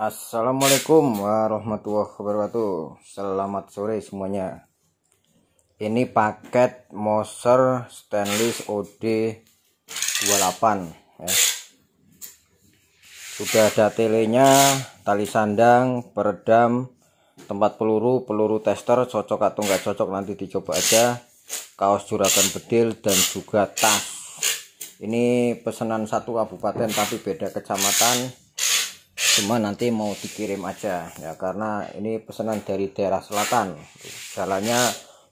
Assalamualaikum warahmatullahi wabarakatuh Selamat sore semuanya Ini paket Moser Stainless OD 28 ya. Sudah ada telenya, tali sandang, peredam, tempat peluru, peluru tester Cocok atau nggak cocok nanti dicoba aja Kaos juragan bedil dan juga tas Ini pesanan satu kabupaten tapi beda kecamatan cuma nanti mau dikirim aja ya karena ini pesanan dari daerah selatan jalannya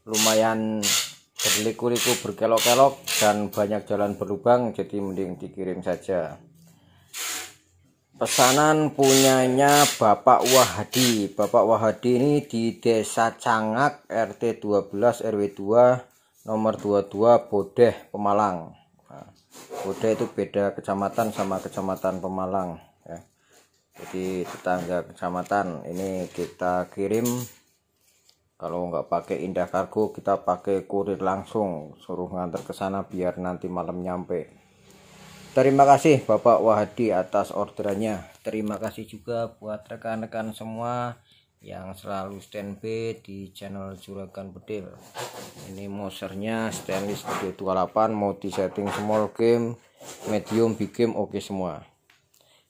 lumayan berliku-liku berkelok-kelok dan banyak jalan berlubang jadi mending dikirim saja pesanan punyanya Bapak Wahadi Bapak Wahadi ini di Desa Cangak RT 12 RW 2 nomor 22 Bodeh Pemalang nah, Bodeh itu beda kecamatan sama kecamatan Pemalang di tetangga kecamatan ini kita kirim kalau nggak pakai indah kargo kita pakai kurir langsung suruh ngantar ke sana biar nanti malam nyampe terima kasih Bapak Wahdi atas orderannya terima kasih juga buat rekan-rekan semua yang selalu standby di channel juragan bedil ini mosernya stainless 28 mau di setting small game medium big game oke okay semua